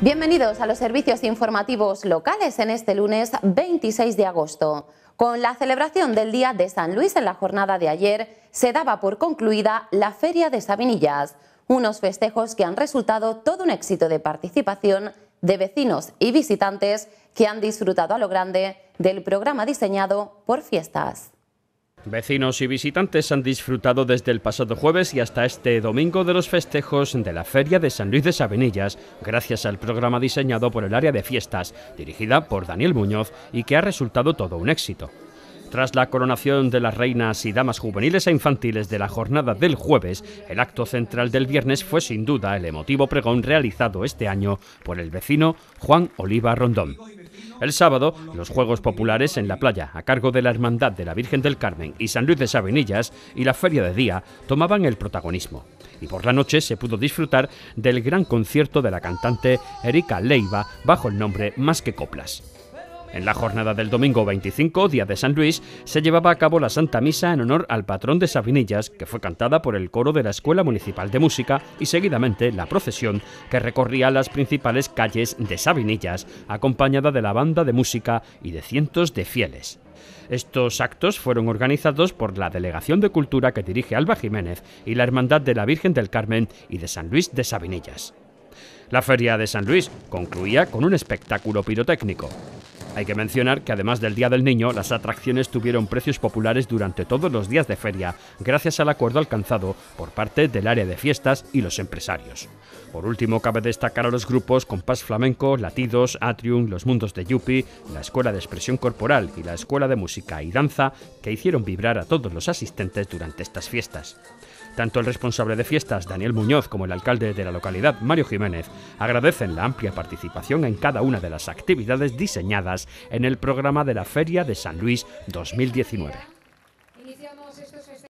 Bienvenidos a los servicios informativos locales en este lunes 26 de agosto. Con la celebración del Día de San Luis en la jornada de ayer, se daba por concluida la Feria de Sabinillas, unos festejos que han resultado todo un éxito de participación de vecinos y visitantes que han disfrutado a lo grande del programa diseñado por fiestas. Vecinos y visitantes han disfrutado desde el pasado jueves y hasta este domingo de los festejos de la Feria de San Luis de Sabenillas, gracias al programa diseñado por el área de fiestas, dirigida por Daniel Muñoz y que ha resultado todo un éxito. Tras la coronación de las reinas y damas juveniles e infantiles de la jornada del jueves, el acto central del viernes fue sin duda el emotivo pregón realizado este año por el vecino Juan Oliva Rondón. El sábado, los Juegos Populares en la playa, a cargo de la Hermandad de la Virgen del Carmen y San Luis de Sabinillas, y la Feria de Día tomaban el protagonismo. Y por la noche se pudo disfrutar del gran concierto de la cantante Erika Leiva bajo el nombre Más que Coplas. En la jornada del domingo 25, día de San Luis, se llevaba a cabo la Santa Misa en honor al patrón de Sabinillas, que fue cantada por el coro de la Escuela Municipal de Música y seguidamente la procesión que recorría las principales calles de Sabinillas, acompañada de la banda de música y de cientos de fieles. Estos actos fueron organizados por la Delegación de Cultura que dirige Alba Jiménez y la Hermandad de la Virgen del Carmen y de San Luis de Sabinillas. La Feria de San Luis concluía con un espectáculo pirotécnico. Hay que mencionar que además del Día del Niño, las atracciones tuvieron precios populares durante todos los días de feria, gracias al acuerdo alcanzado por parte del área de fiestas y los empresarios. Por último, cabe destacar a los grupos Compás Flamenco, Latidos, Atrium, Los Mundos de Yupi, la Escuela de Expresión Corporal y la Escuela de Música y Danza, que hicieron vibrar a todos los asistentes durante estas fiestas. Tanto el responsable de fiestas, Daniel Muñoz, como el alcalde de la localidad, Mario Jiménez, agradecen la amplia participación en cada una de las actividades diseñadas en el programa de la Feria de San Luis 2019.